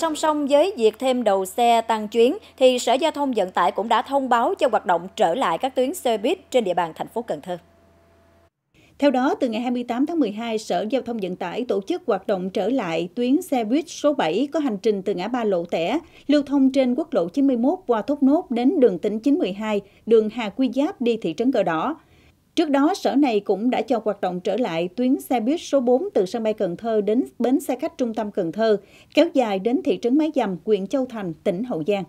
song song với việc thêm đầu xe tăng chuyến, thì Sở Giao thông Vận tải cũng đã thông báo cho hoạt động trở lại các tuyến xe buýt trên địa bàn thành phố Cần Thơ. Theo đó, từ ngày 28 tháng 12, Sở Giao thông Vận tải tổ chức hoạt động trở lại tuyến xe buýt số 7 có hành trình từ ngã ba Lộ Tẻ, lưu thông trên quốc lộ 91 qua Thốt Nốt đến đường tỉnh 912, đường Hà Quy Giáp đi thị trấn Cờ Đỏ. Trước đó, sở này cũng đã cho hoạt động trở lại tuyến xe buýt số 4 từ sân bay Cần Thơ đến bến xe khách trung tâm Cần Thơ, kéo dài đến thị trấn Mái Dầm, huyện Châu Thành, tỉnh Hậu Giang.